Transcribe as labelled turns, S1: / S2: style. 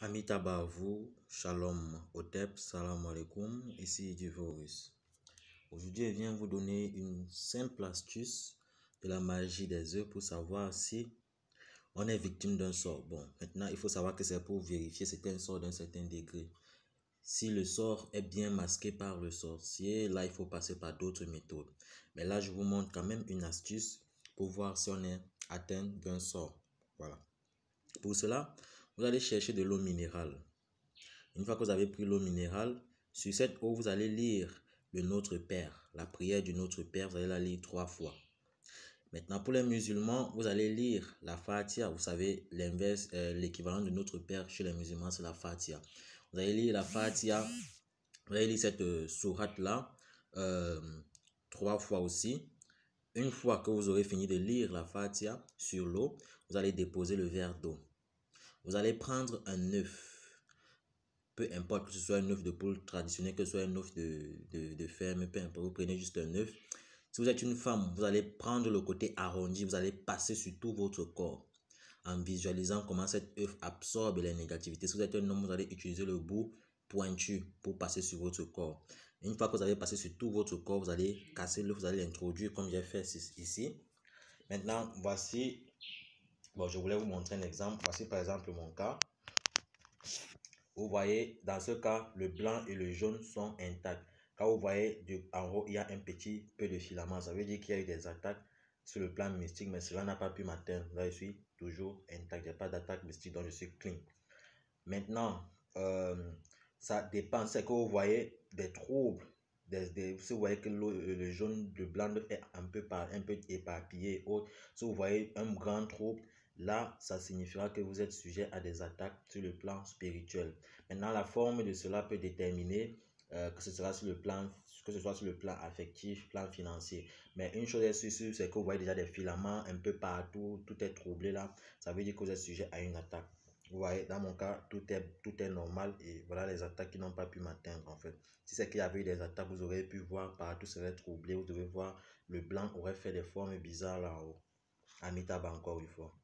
S1: Amitabha vous, shalom, otep, salam alaikum, ici Edivorus. Aujourd'hui, je viens vous donner une simple astuce de la magie des œufs pour savoir si on est victime d'un sort. Bon, maintenant, il faut savoir que c'est pour vérifier si c'est un sort d'un certain degré. Si le sort est bien masqué par le sorcier, là, il faut passer par d'autres méthodes. Mais là, je vous montre quand même une astuce pour voir si on est atteint d'un sort. Voilà. Pour cela, vous allez chercher de l'eau minérale. Une fois que vous avez pris l'eau minérale, sur cette eau, vous allez lire le Notre Père, la prière du Notre Père, vous allez la lire trois fois. Maintenant, pour les musulmans, vous allez lire la fatia. Vous savez, l'inverse, euh, l'équivalent de Notre Père chez les musulmans, c'est la fatia. Vous allez lire la fatia. Vous allez lire cette euh, sourate-là euh, trois fois aussi. Une fois que vous aurez fini de lire la fatia sur l'eau, vous allez déposer le verre d'eau. Vous allez prendre un œuf. Peu importe que ce soit un œuf de poule traditionnel, que ce soit un œuf de, de, ferme, peu importe, vous prenez juste un œuf. Si vous êtes une femme, vous allez prendre le côté arrondi, vous allez passer sur tout votre corps en visualisant comment cet œuf absorbe les négativités. Si vous êtes un homme, vous allez utiliser le bout pointu pour passer sur votre corps. Une fois que vous avez passé sur tout votre corps, vous allez casser l'œuf, vous allez l'introduire comme j'ai fait ici. Maintenant, voici Bon, je voulais vous montrer un exemple. Voici par exemple mon cas. Vous voyez, dans ce cas, le blanc et le jaune sont intacts. Quand vous voyez, en haut, il y a un petit peu de filament. Ça veut dire qu'il y a eu des attaques sur le plan mystique, mais cela n'a pas pu m'atteindre. Là, je suis toujours intact. Il n'y a pas d'attaque mystique, donc je suis clean. Maintenant, euh, ça dépend. C'est que vous voyez des troubles. Des, des, si vous voyez que le, jaune, le blanc est un peu, par, un peu éparpillé, si vous voyez un grand trouble, Là, ça signifiera que vous êtes sujet à des attaques sur le plan spirituel. Maintenant, la forme de cela peut déterminer euh, que ce sera sur le plan que ce soit sur le plan affectif, plan financier. Mais une chose est sûre, c'est que vous voyez déjà des filaments un peu partout, tout est troublé là. Ça veut dire que vous êtes sujet à une attaque. Vous voyez, dans mon cas, tout est, tout est normal et voilà les attaques qui n'ont pas pu m'atteindre en fait. Si c'est qu'il y avait eu des attaques, vous auriez pu voir partout serait troublé. Vous devez voir, le blanc aurait fait des formes bizarres là-haut. Amitabha encore une fois.